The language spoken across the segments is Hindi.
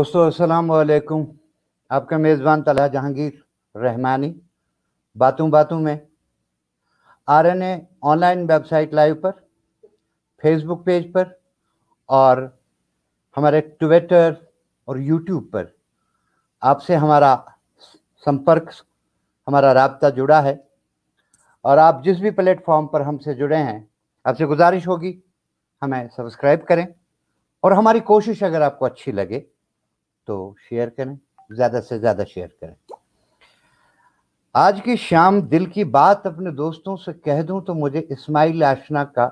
दोस्तों वालेकुम आपका मेज़बान तला जहांगीर रहमानी बातों बातों में R N A online website live पर फेसबुक पेज पर और हमारे ट्विटर और यूट्यूब पर आपसे हमारा संपर्क हमारा रबता जुड़ा है और आप जिस भी प्लेटफॉर्म पर हमसे जुड़े हैं आपसे गुजारिश होगी हमें सब्सक्राइब करें और हमारी कोशिश अगर आपको अच्छी लगे तो शेयर करें ज़्यादा से ज़्यादा शेयर करें आज की शाम दिल की बात अपने दोस्तों से कह दूं तो मुझे इस्माइल आशना का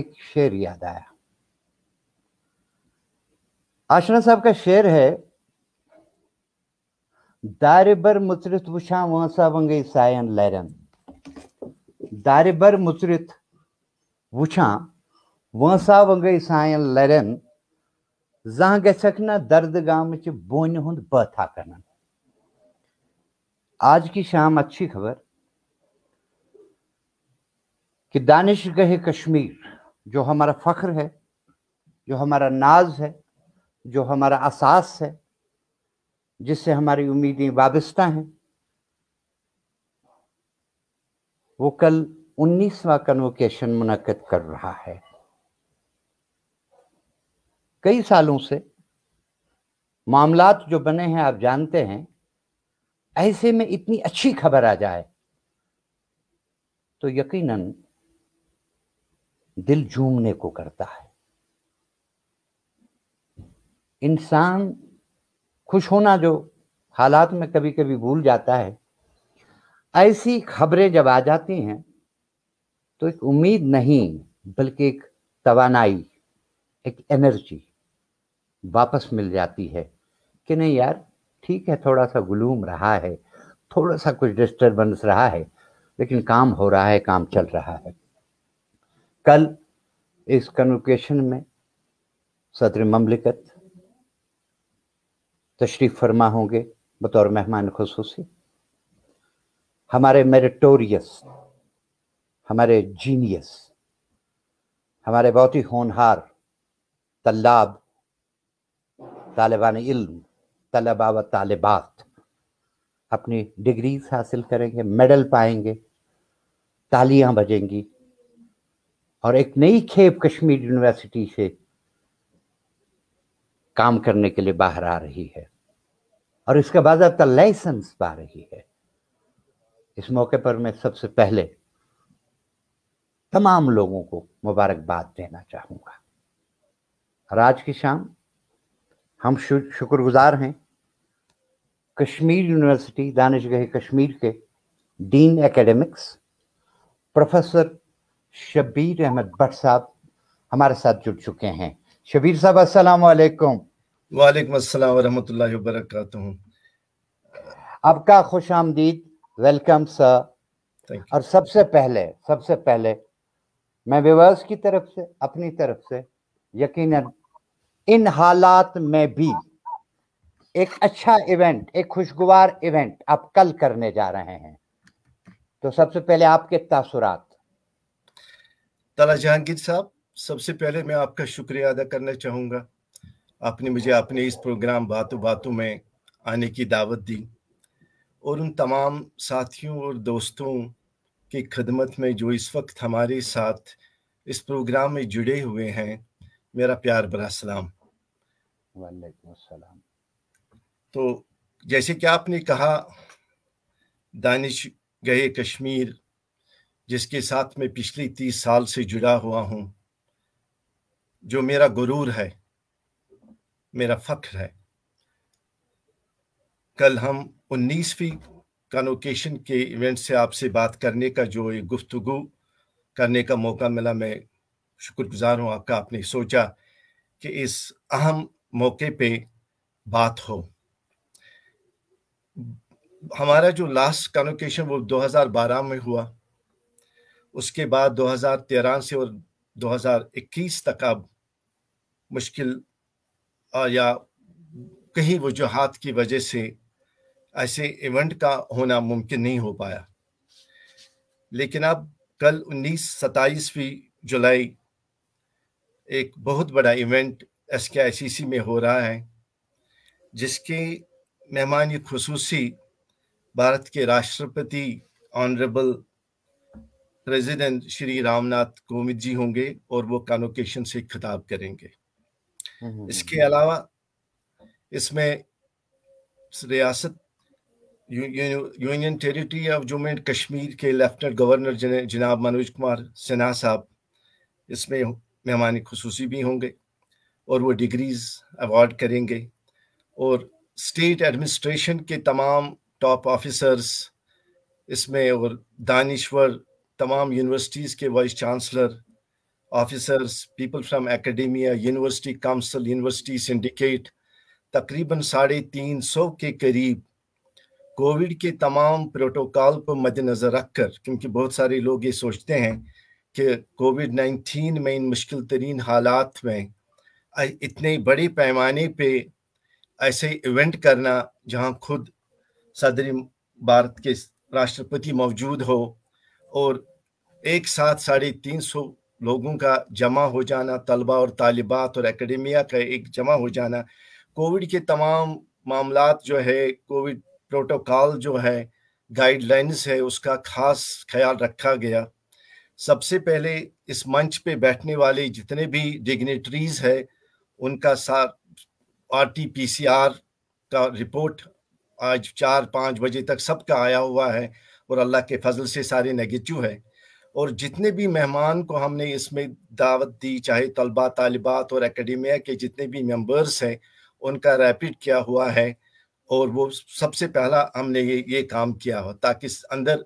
एक शेर याद आया आशना साहब का शेर है दारे बर मुचरित वुशा वसा वंगई सायन लहरन दारे बर मुचरित वशा वसा वंगई सायन लहरन जहां गा ना दर्द गाम बोन हूं बथा कन आज की शाम अच्छी खबर कि दानिश गहे कश्मीर जो हमारा फ़ख्र है जो हमारा नाज है जो हमारा असास है जिससे हमारी उम्मीदें वाबस्ता हैं वो कल उन्नीसवा कन्वोकेशन मुनद कर रहा है कई सालों से मामलात जो बने हैं आप जानते हैं ऐसे में इतनी अच्छी खबर आ जाए तो यकीनन दिल झूमने को करता है इंसान खुश होना जो हालात में कभी कभी भूल जाता है ऐसी खबरें जब आ जाती हैं तो एक उम्मीद नहीं बल्कि एक तवानाई एक एनर्जी वापस मिल जाती है कि नहीं यार ठीक है थोड़ा सा गुलूम रहा है थोड़ा सा कुछ डिस्टर्बेंस रहा है लेकिन काम हो रहा है काम चल रहा है कल इस कन्वोकेशन में सदर ममलिकत तशरीफ़ फरमा होंगे बतौर मेहमान खसूसी हमारे मेरिटोरियस हमारे जीनियस हमारे बहुत ही होनहार तल्लाब तालिबान इल्म तलबा व तालिबात अपनी डिग्रीज हासिल करेंगे मेडल पाएंगे तालियां बजेंगी और एक नई खेप कश्मीर यूनिवर्सिटी से काम करने के लिए बाहर आ रही है और इसका बाज़ाता तो लाइसेंस पा रही है इस मौके पर मैं सबसे पहले तमाम लोगों को मुबारकबाद देना चाहूँगा और आज की शाम हम शुक्रगुजार हैं कश्मीर यूनिवर्सिटी दानिश कश्मीर के dean academics professor Shabir Ahmad Bhat साहब हमारे साथ जुड़ चुके हैं शबीर साहब अस्सलाम वालेकुम वालेकुम अस्सलाम वरहमतुल्लाहि आपका खुश आमदीद वेलकम सर और सबसे पहले सबसे पहले मैं विवास की तरफ से अपनी तरफ से यकीनन इन हालात में भी एक अच्छा इवेंट एक खुशगवार इवेंट आप कल करने जा रहे हैं तो सबसे पहले आपके तासुरात तला जहांगीर साहब सबसे पहले मैं आपका शुक्रिया अदा करना चाहूँगा आपने मुझे अपने इस प्रोग्राम बातों बातों में आने की दावत दी और उन तमाम साथियों और दोस्तों की खदमत में जो इस वक्त हमारे साथ इस प्रोग्राम में जुड़े हुए हैं मेरा प्यार बरा सलाम वालेकुम तो जैसे कि आपने कहा दानिश गए कश्मीर जिसके साथ मैं पिछले तीस साल से जुड़ा हुआ हूँ जो मेरा गुरूर है मेरा फ़ख्र है कल हम उन्नीसवीं कनोकेशन के इवेंट से आपसे बात करने का जो ये गुफ्तगु करने का मौका मिला मैं शुक्रगुजार हूँ आपका आपने सोचा कि इस अहम मौके पे बात हो हमारा जो लास्ट कन्वोकेशन वो 2012 में हुआ उसके बाद 2013 से और 2021 तक अब मुश्किल या कहीं वजूहत की वजह से ऐसे इवेंट का होना मुमकिन नहीं हो पाया लेकिन अब कल उन्नीस सताईसवीं जुलाई एक बहुत बड़ा इवेंट एस के आई सी सी में हो रहा है जिसके मेहमान खसूसी भारत के राष्ट्रपति ऑनरेबल प्रेसिडेंट श्री रामनाथ कोविंद जी होंगे और वो कानोकेशन से खिताब करेंगे हम्म, हम्म, इसके हम्म। अलावा इसमें रियासत union territory of Jammu and Kashmir के लेफ्टिनेंट गवर्नर जनाब मनोज कुमार सिन्हा साहब इसमें मेहमान खसूसी भी होंगे और वो डिग्रीज़ अवार्ड करेंगे और स्टेट एडमिनिस्ट्रेशन के तमाम टॉप ऑफिसर्स इसमें और दानश्वर तमाम यूनिवर्सिटीज़ के vice chancellor officers people from academia university council university syndicate तकरीबन साढ़े तीन सौ के करीब कोविड के तमाम प्रोटोकॉल पर मद्दनज़र रख कर क्योंकि बहुत सारे लोग ये सोचते हैं कि कोविड नाइन्टीन में इन मुश्किल तरीन हालात में इतने बड़े पैमाने पे ऐसे इवेंट करना जहां खुद सदर भारत के राष्ट्रपति मौजूद हो और एक साथ साढ़े तीन सौ लोगों का जमा हो जाना तलबा और तालिबात और एकेडमिया का एक जमा हो जाना कोविड के तमाम मामला जो है कोविड प्रोटोकॉल जो है गाइडलाइंस है उसका खास ख्याल रखा गया सबसे पहले इस मंच पे बैठने वाले जितने भी डिग्नेटरीज है उनका सी आर का रिपोर्ट आज चार पाँच बजे तक सबका आया हुआ है और अल्लाह के फजल से सारे नेगेटिव है और जितने भी मेहमान को हमने इसमें दावत दी चाहे तलबा तालिबात और एकेडमिया के जितने भी मेंबर्स हैं उनका रैपिड किया हुआ है और वो सबसे पहला हमने ये ये काम किया हो ताकि अंदर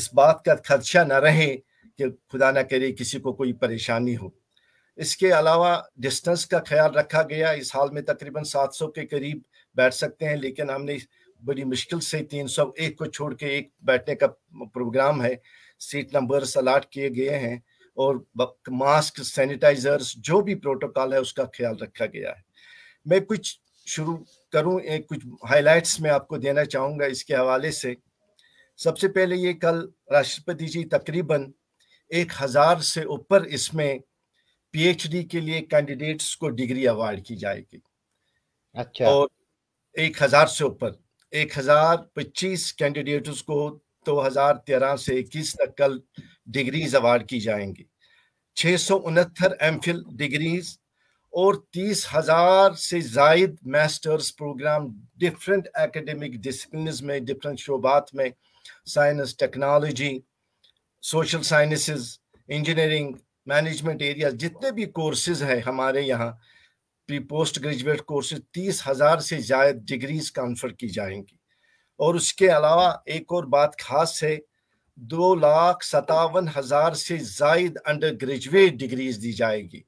इस बात का खदशा ना रहे कि खुदा ना करे किसी को कोई परेशानी हो इसके अलावा डिस्टेंस का ख्याल रखा गया इस हाल में तकरीबन 700 के करीब बैठ सकते हैं लेकिन हमने बड़ी मुश्किल से एक को छोड़ के एक बैठने का प्रोग्राम है सीट नंबर्स अलाट किए गए हैं और मास्क सैनिटाइजर्स जो भी प्रोटोकॉल है उसका ख्याल रखा गया है मैं कुछ शुरू करूं एक कुछ हाइलाइट्स में आपको देना चाहूंगा इसके हवाले से सबसे पहले ये कल राष्ट्रपति जी तकरीबन एक हज़ार से ऊपर इसमें पीएचडी के लिए कैंडिडेट्स को डिग्री अवार्ड की जाएगी अच्छा और एक हज़ार से ऊपर एक हज़ार पच्चीस कैंडिडेट्स को दो हज़ार तेरह से इक्कीस तक कल डिग्रीज अवार्ड की जाएंगी छह सौ उनहत्तर एम फिल डिग्रीज और तीस हज़ार से जायद masters programme different academic discipline में डिफरेंट शोबात में science technology social sciences engineering management area जितने भी कोर्सेज हैं हमारे यहाँ प्री पोस्ट ग्रेजुएट कोर्सेज तीस हज़ार से ज्यादा डिग्रीज ट्रांसफर की जाएंगी और उसके अलावा एक और बात खास है दो लाख सतावन हज़ार से जायद अंडर ग्रेजुएट डिग्रीज दी जाएगी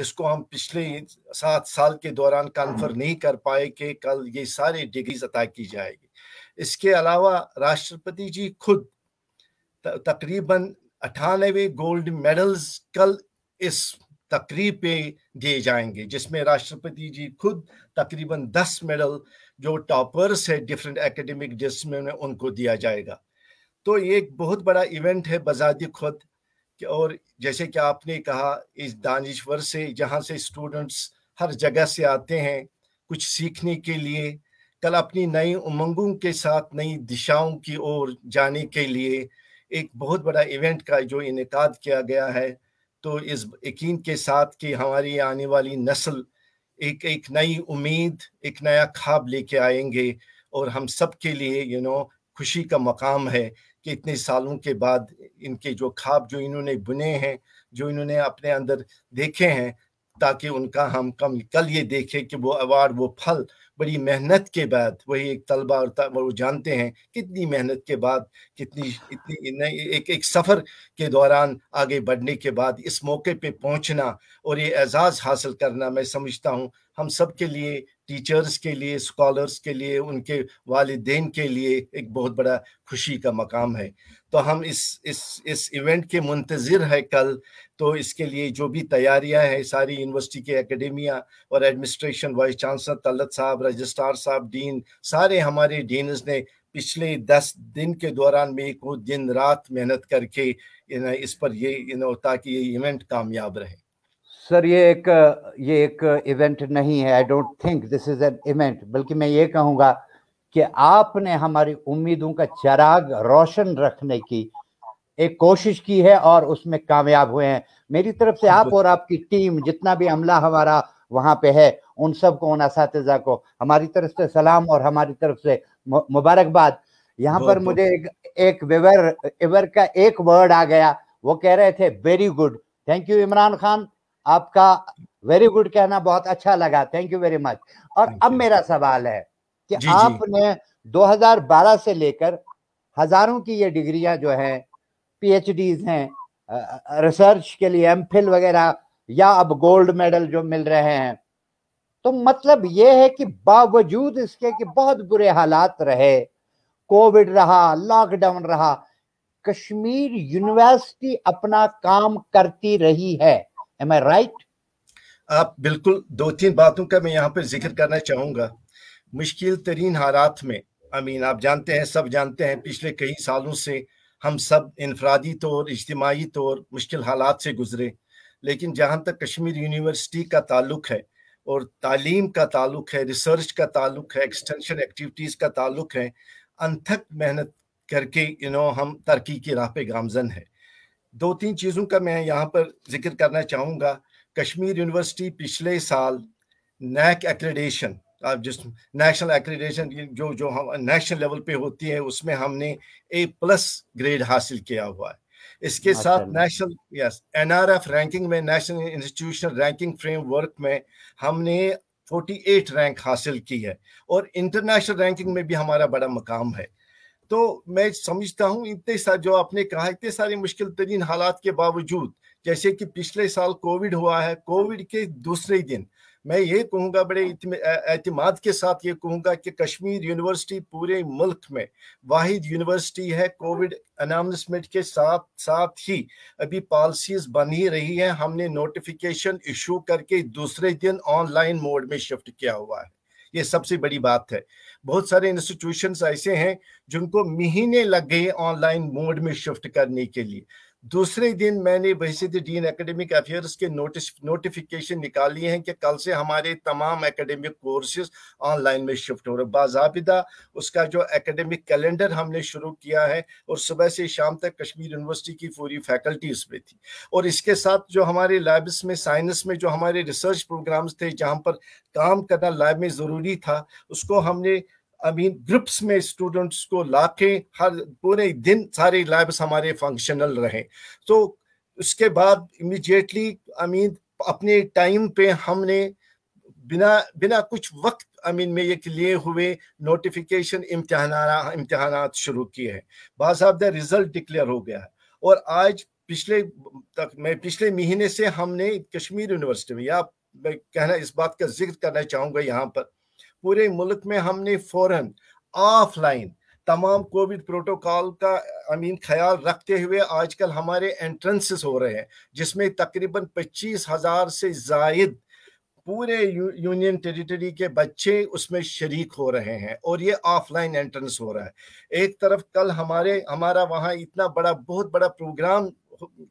जिसको हम पिछले सात साल के दौरान कन्फर नहीं कर पाए कि कल ये सारी डिग्रीज अदा की जाएगी इसके अलावा राष्ट्रपति जी खुद तकरीबन अठानवे गोल्ड मेडल्स कल इस तकरीब पे दिए जाएंगे जिसमें राष्ट्रपति जी खुद तकरीबन दस मेडल जो टॉपर्स है डिफरेंट एकेडमिक जिसमें उनको दिया जाएगा तो ये एक बहुत बड़ा इवेंट है बजादी खुद और जैसे कि आपने कहा इस दानश्वर से जहाँ से स्टूडेंट्स हर जगह से आते हैं कुछ सीखने के लिए कल अपनी नई उमंगों के साथ नई दिशाओं की ओर जाने के लिए एक बहुत बड़ा इवेंट का जो इनका किया गया है तो इस यकीन के साथ कि हमारी आने वाली नस्ल एक एक नई उम्मीद एक नया ख्वाब लेके आएंगे और हम सब के लिए यू नो खुशी का मकाम है कि इतने सालों के बाद इनके जो ख्वाब जो इन्होंने बुने हैं जो इन्होंने अपने अंदर देखे हैं ताकि उनका हम कम कल ये देखें कि वो अवार्ड वो फल बड़ी मेहनत के बाद वही एक तलबा और वो जानते हैं कितनी मेहनत के बाद कितनी इतनी एक एक सफ़र के दौरान आगे बढ़ने के बाद इस मौके पे पहुंचना और ये एजाज़ हासिल करना मैं समझता हूँ हम सब के लिए टीचर्स के लिए स्कॉलर्स के लिए उनके वालदेन के लिए एक बहुत बड़ा खुशी का मकाम है तो हम इस इस इस इवेंट के मुंतज़र है कल तो इसके लिए जो भी तैयारियां हैं सारी यूनिवर्सिटी के एकेडमिया और एडमिनिस्ट्रेशन वाइस चांसलर तलत साहब रजिस्ट्रार साहब डीन सारे हमारे डीनस ने पिछले दस दिन के दौरान में को दिन रात मेहनत करके इस पर ये यू नो ताकि ये इवेंट कामयाब रहे सर ये एक ये एक इवेंट नहीं है I don't think this is an event बल्कि मैं ये कहूँगा कि आपने हमारी उम्मीदों का चराग रोशन रखने की एक कोशिश की है और उसमें कामयाब हुए हैं मेरी तरफ से आप और आपकी टीम जितना भी अमला हमारा वहाँ पे है उन सबको उन इस को हमारी तरफ से सलाम और हमारी तरफ से मुबारकबाद यहाँ पर मुझे एक एक विवर विवर का एक वर्ड आ गया वो कह रहे थे very good thank you Imran Khan आपका वेरी गुड कहना बहुत अच्छा लगा थैंक यू वेरी मच और अब मेरा सवाल है कि जी, आपने 2012 से लेकर हजारों की ये डिग्रियां जो हैं पीएचडीज हैं रिसर्च के लिए एम वगैरह या अब गोल्ड मेडल जो मिल रहे हैं तो मतलब ये है कि बावजूद इसके कि बहुत बुरे हालात रहे कोविड रहा लॉकडाउन रहा कश्मीर यूनिवर्सिटी अपना काम करती रही है एम आई राइट आप बिल्कुल दो तीन बातों का मैं यहाँ पर जिक्र करना चाहूँगा मुश्किल तरीन हालात में आई मीन आप जानते हैं सब जानते हैं पिछले कई सालों से हम सब इनफरादी तौर इज्तमाही तौर मुश्किल हालात से गुजरे लेकिन जहाँ तक कश्मीर यूनिवर्सिटी का ताल्लुक है और तालीम का ताल्लुक है रिसर्च का ताल्लुक है एक्सटेंशन एक्टिविटीज़ का ताल्लुक है अनथक मेहनत करके यू नो हम तरक्की की राह पे गामजन है दो तीन चीज़ों का मैं यहाँ पर जिक्र करना चाहूँगा कश्मीर यूनिवर्सिटी पिछले साल नैक एक्रेडेशन आप जिस नेशनल एक्रेडेशन जो जो हम नेशनल लेवल पे होती है उसमें हमने ए प्लस ग्रेड हासिल किया हुआ है इसके साथ नेशनल यस एनआरएफ रैंकिंग में नेशनल इंस्टीट्यूशनल रैंकिंग फ्रेमवर्क में हमने 48 रैंक हासिल की है और इंटरनेशनल रैंकिंग में भी हमारा बड़ा मकाम है तो मैं समझता हूँ इतने सारे जो आपने कहा इतने सारे मुश्किल तरीन हालात के बावजूद जैसे कि पिछले साल कोविड हुआ है कोविड के दूसरे दिन मैं ये कहूँगा बड़े एतमाद के साथ ये कहूँगा कि कश्मीर यूनिवर्सिटी पूरे मुल्क में वाहिद यूनिवर्सिटी है कोविड अनाउंसमेंट के साथ साथ ही अभी पॉलिसीज बन ही रही है हमने नोटिफिकेशन इशू करके दूसरे दिन ऑनलाइन मोड में शिफ्ट किया हुआ है ये सबसे बड़ी बात है बहुत सारे इंस्टीट्यूशंस ऐसे हैं जिनको महीने लग गए ऑनलाइन मोड में शिफ्ट करने के लिए दूसरे दिन मैंने बहसीद डीन एकेडमिक अफेयर्स के नोटिस नोटिफिकेशन निकाली हैं कि कल से हमारे तमाम एकेडमिक कोर्सेज ऑनलाइन में शिफ्ट हो रहे बाबदा उसका जो एकेडमिक कैलेंडर हमने शुरू किया है और सुबह से शाम तक कश्मीर यूनिवर्सिटी की पूरी फैकल्टी उसमें थी और इसके साथ जो हमारे लैब्स में साइंस में जो हमारे रिसर्च प्रोग्राम्स थे जहाँ पर काम करना लैब में ज़रूरी था उसको हमने आई मीन ग्रुप्स में स्टूडेंट्स को लाके हर पूरे दिन सारे लैब्स हमारे फंक्शनल रहे तो उसके बाद इमिजिएटली आई मीन अपने टाइम पे हमने बिना बिना कुछ वक्त आई मीन में ये लिए हुए नोटिफिकेशन इम्तहाना इम्तहान शुरू किए हैं बाबा रिजल्ट डिक्लेयर हो गया है और आज पिछले तक मैं पिछले महीने से हमने कश्मीर यूनिवर्सिटी में या मैं कहना इस बात का जिक्र करना चाहूँगा यहाँ पर पूरे मुल्क में हमने फौरन ऑफलाइन तमाम कोविड प्रोटोकॉल का आई मीन ख्याल रखते हुए आजकल हमारे एंट्रेंसेस हो रहे हैं जिसमें तकरीबन पच्चीस हज़ार से जायद पूरे यूनियन टेरिटरी के बच्चे उसमें शरीक हो रहे हैं और ये ऑफलाइन एंट्रेंस हो रहा है एक तरफ कल हमारे हमारा वहाँ इतना बड़ा बहुत बड़ा प्रोग्राम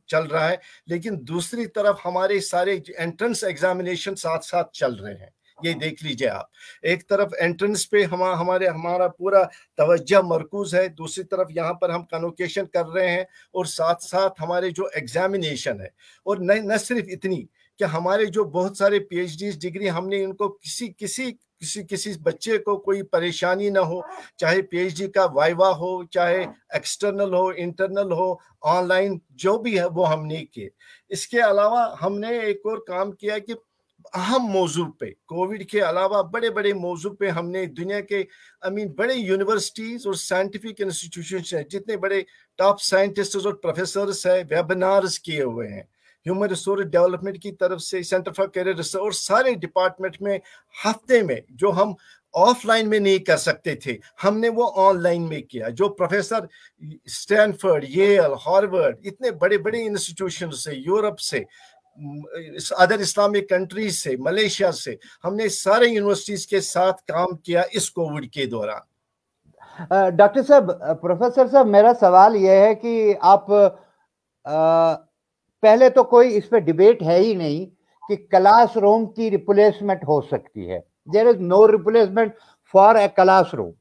चल रहा है लेकिन दूसरी तरफ हमारे सारे एंट्रेंस एग्जामिनेशन साथ साथ चल रहे हैं ये देख लीजिए आप एक तरफ एंट्रेंस पे हम हमारे हमारा पूरा तवज्जा मरकूज है दूसरी तरफ यहाँ पर हम कन्वोकेशन कर रहे हैं और साथ साथ हमारे जो एग्जामिनेशन है और न न सिर्फ इतनी कि हमारे जो बहुत सारे पीएचडी डिग्री हमने इनको किसी किसी किसी किसी बच्चे को कोई परेशानी ना हो चाहे पीएचडी का वाइवा हो चाहे एक्सटर्नल हो इंटरनल हो ऑनलाइन जो भी है वो हमने किए इसके अलावा हमने एक और काम किया कि अहम मौजू पे कोविड के अलावा बड़े बड़े मौजू पे हमने दुनिया के आई I मीन mean, बड़े यूनिवर्सिटीज़ और साइंटिफिक इंस्टीट्यूशन हैं जितने बड़े टॉप साइंटिस्ट और प्रोफेसर है वेबिनार्स किए हुए हैं ह्यूमन रिसोर्स डेवलपमेंट की तरफ से सेंटर फॉर कैरियर रिसर्च और सारे डिपार्टमेंट में हफ्ते में जो हम ऑफलाइन में नहीं कर सकते थे हमने वो ऑनलाइन में किया जो प्रोफेसर स्टैनफर्ड येल हार्वर्ड इतने बड़े बड़े इंस्टीट्यूशन से यूरोप से अदर इस्लामिक कंट्रीज से मलेशिया से हमने सारे यूनिवर्सिटीज के साथ काम किया इस कोविड के दौरान डॉक्टर साहब प्रोफेसर साहब मेरा सवाल यह है कि आप आ, पहले तो कोई इस पर डिबेट है ही नहीं कि क्लास रूम की रिप्लेसमेंट हो सकती है there is no replacement for a classroom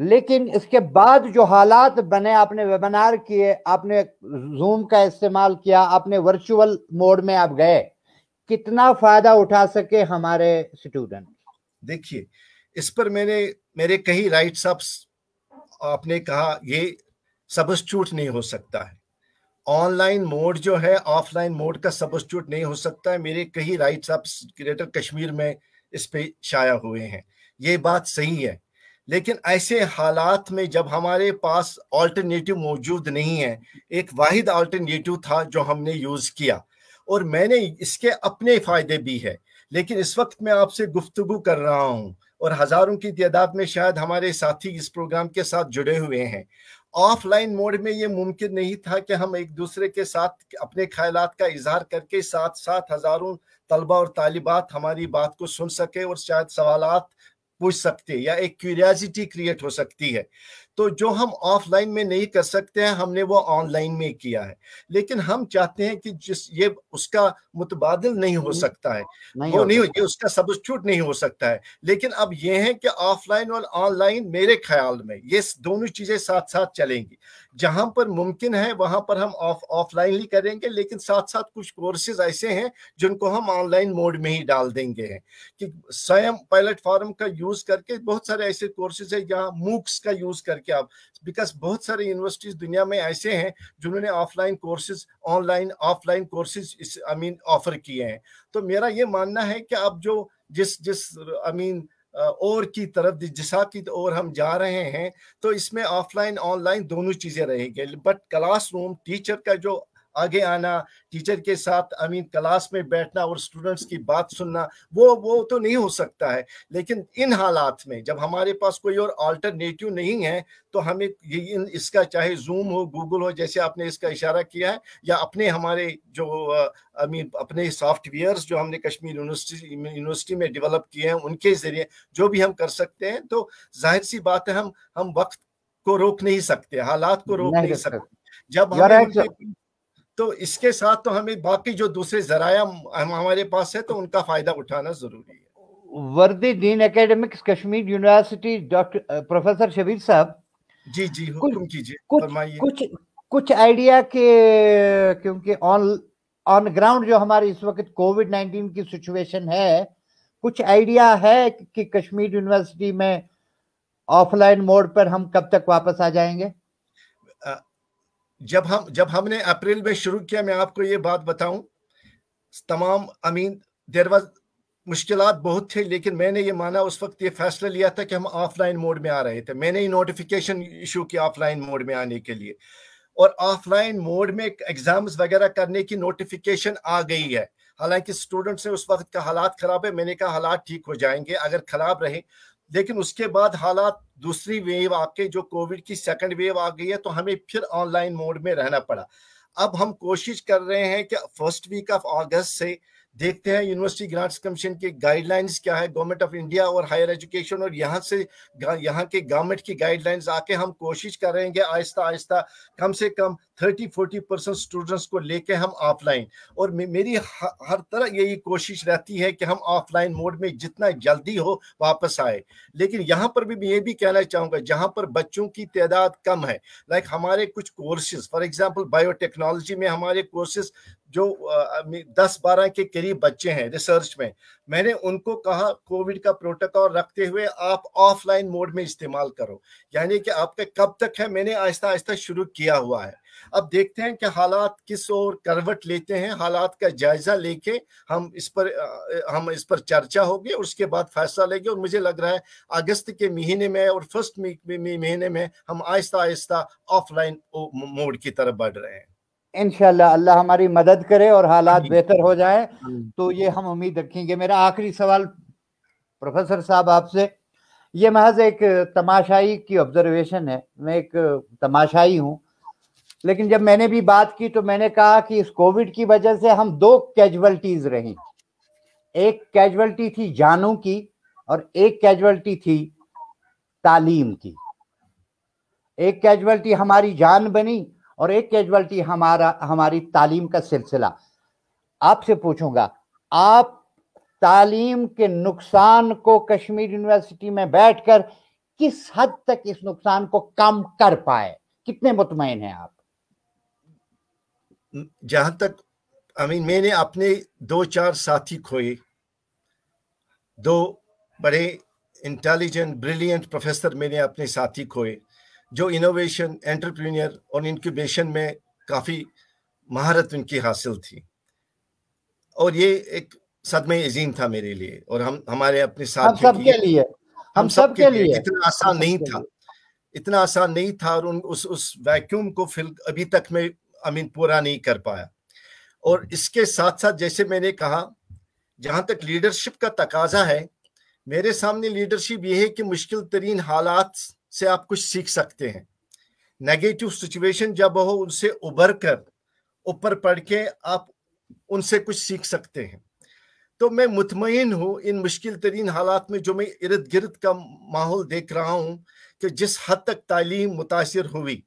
लेकिन इसके बाद जो हालात बने आपने वेबिनार किए आपने जूम का इस्तेमाल किया आपने वर्चुअल मोड में आप गए कितना फायदा उठा सके हमारे स्टूडेंट देखिए इस पर मैंने मेरे कई राइट आपने कहा ये सबस्टूट नहीं हो सकता है ऑनलाइन मोड जो है ऑफलाइन मोड का सबस्टूट नहीं हो सकता है मेरे कई राइट्स ग्रेटर कश्मीर में इस पे छाया हुए हैं ये बात सही है लेकिन ऐसे हालात में जब हमारे पास ऑल्टरनेटिव मौजूद नहीं है एक वाहिद ऑल्टरनेटिव था जो हमने यूज़ किया और मैंने इसके अपने फ़ायदे भी है लेकिन इस वक्त मैं आपसे गुफ्तु कर रहा हूँ और हज़ारों की तादाद में शायद हमारे साथी इस प्रोग्राम के साथ जुड़े हुए हैं ऑफलाइन मोड में ये मुमकिन नहीं था कि हम एक दूसरे के साथ अपने ख्याल का इजहार करके साथ साथ हज़ारों तलबा और तालिबात हमारी बात को सुन सके और शायद सवालत पूछ सकते या एक क्यूरियासिटी क्रिएट हो सकती है तो जो हम ऑफलाइन में नहीं कर सकते हैं हमने वो ऑनलाइन में किया है लेकिन हम चाहते हैं कि जिस ये उसका मुतबादल नहीं हो सकता है नहीं वो हो नहीं हो ये उसका सबस्टूट नहीं हो सकता है लेकिन अब ये है कि ऑफलाइन और ऑनलाइन मेरे ख्याल में ये दोनों चीज़ें साथ साथ चलेंगी जहां पर मुमकिन है वहां पर हम ऑफ ऑफलाइनली करेंगे लेकिन साथ साथ कुछ कोर्सेज ऐसे हैं जिनको हम ऑनलाइन मोड में ही डाल देंगे कि स्वयं प्लेटफॉर्म का यूज करके बहुत सारे ऐसे कोर्सेज है जहाँ मूक्स का यूज करके आप बिकॉज बहुत सारे यूनिवर्सिटीज दुनिया में ऐसे हैं जिन्होंने offline courses online offline courses I mean offer किए हैं तो मेरा ये मानना है कि आप जो जिस जिस आई I मीन mean, और की तरफ जिसा की ओर हम जा रहे हैं तो इसमें ऑफलाइन ऑनलाइन दोनों चीज़ें रहेंगे बट क्लासरूम टीचर का जो आगे आना टीचर के साथ आई मीन क्लास में बैठना और स्टूडेंट्स की बात सुनना वो वो तो नहीं हो सकता है लेकिन इन हालात में जब हमारे पास कोई और अल्टरनेटिव नहीं है तो हमें इन इसका चाहे जूम हो गूगल हो जैसे आपने इसका इशारा किया है या अपने हमारे जो आई uh, मीन अपने सॉफ्टवेयर्स जो हमने कश्मीर यूनिवर्सिटी यूनिवर्सिटी में डेवलप किए हैं उनके ज़रिए जो भी हम कर सकते हैं तो जाहिर सी बात है हम हम वक्त को रोक नहीं सकते हालात को रोक नहीं, नहीं सकते जब हम तो इसके साथ तो हमें बाकी जो दूसरे जराया हम हमारे पास है तो उनका फायदा उठाना जरूरी है वर्दी dean academics Kashmir university doctor professor Shabir साहब जी जी कुछ कीजिए कुछ कुछ कुछ आइडिया के क्योंकि ऑन ऑन ग्राउंड जो हमारे इस वक्त कोविड नाइन्टीन की सिचुएशन है कुछ आइडिया है कि कश्मीर यूनिवर्सिटी में ऑफलाइन मोड पर हम कब तक वापस आ जाएंगे जब हम जब हमने अप्रैल में शुरू किया मैं आपको ये बात बताऊं तमाम अमीन देर मुश्किल बहुत थे लेकिन मैंने ये माना उस वक्त ये फैसला लिया था कि हम ऑफलाइन मोड में आ रहे थे मैंने ही नोटिफिकेशन इशू किया ऑफलाइन मोड में आने के लिए और ऑफलाइन मोड में एग्जाम्स वगैरह करने की नोटिफिकेशन आ गई है हालांकि स्टूडेंट्स ने उस वक्त का हालात ख़राब है मैंने कहा हालात ठीक हो जाएंगे अगर ख़राब रहे लेकिन उसके बाद हालात दूसरी वेव आके जो कोविड की सेकंड वेव आ गई है तो हमें फिर ऑनलाइन मोड में रहना पड़ा अब हम कोशिश कर रहे हैं कि फर्स्ट वीक ऑफ अगस्त से देखते हैं यूनिवर्सिटी ग्रांट्स कमीशन के गाइडलाइंस क्या है गवर्नमेंट ऑफ इंडिया और हायर एजुकेशन और यहाँ से यहाँ के गवर्नमेंट की गाइडलाइंस आके हम कोशिश करेंगे आहिस्ता आहिस्ता कम से कम थर्टी फोर्टी परसेंट स्टूडेंट्स को लेके हम ऑफलाइन और मे, मेरी हर तरह यही कोशिश रहती है कि हम ऑफलाइन मोड में जितना जल्दी हो वापस आए लेकिन यहाँ पर भी मैं ये भी कहना चाहूँगा जहाँ पर बच्चों की तादाद कम है लाइक हमारे कुछ कोर्सेज फॉर एग्जाम्पल बायोटेक्नोलॉजी में हमारे कोर्सेज जो दस बारह के करीब बच्चे हैं रिसर्च में मैंने उनको कहा कोविड का प्रोटोकॉल रखते हुए आप ऑफलाइन मोड में इस्तेमाल करो यानी कि आपका कब तक है मैंने आहिस्ता आहिस्ता शुरू किया हुआ है अब देखते हैं कि हालात किस और करवट लेते हैं हालात का जायजा लेके हम इस पर हम इस पर चर्चा होगी और उसके बाद फैसला लेंगे और मुझे लग रहा है अगस्त के महीने में और फर्स्ट महीने में हम आहिस्ता आहिस्ता ऑफलाइन मोड की तरफ बढ़ रहे हैं इनशाला अल्लाह हमारी मदद करे और हालात बेहतर हो जाए तो ये हम उम्मीद रखेंगे मेरा आखिरी सवाल प्रोफेसर साहब आपसे ये महज एक तमाशाई की ऑब्जर्वेशन है मैं एक तमाशाई हूँ लेकिन जब मैंने भी बात की तो मैंने कहा कि इस कोविड की वजह से हम दो कैजुअलिटीज रही एक कैजुअलिटी थी जानों की और एक कैजुअलिटी थी तालीम की एक कैजुअलिटी हमारी जान बनी और एक कैजुअलिटी हमारा हमारी तालीम का सिलसिला आपसे पूछूंगा आप तालीम के नुकसान को कश्मीर यूनिवर्सिटी में बैठकर किस हद तक इस नुकसान को कम कर पाए कितने मुतमिन हैं आप जहां तक आई मीन मैंने अपने दो चार साथी खोए दो बड़े इंटेलिजेंट ब्रिलियंट प्रोफेसर मैंने अपने साथी खोए जो इनोवेशन एंटरप्रीनियर और इनक्यूबेशन में काफ़ी महारत उनकी हासिल थी और ये एक सदमे अजीम था मेरे लिए और हम हमारे अपने साथ सब के लिए हम सब के लिए इतना आसान नहीं था इतना आसान नहीं था और उन उस उस वैक्यूम को फिल अभी तक मैं आई मीन पूरा नहीं कर पाया और इसके साथ साथ जैसे मैंने कहा जहां तक लीडरशिप का तकाजा है मेरे सामने लीडरशिप ये है कि मुश्किल तरीन हालात से आप कुछ सीख सकते हैं नेगेटिव सिचुएशन जब हो उनसे उभर कर ऊपर पढ़ के आप उनसे कुछ सीख सकते हैं तो मैं मुतमिन हूँ इन मुश्किल तरीन हालात में जो मैं इर्द गिर्द का माहौल देख रहा हूँ कि जिस हद तक तालीम मुतासर हुई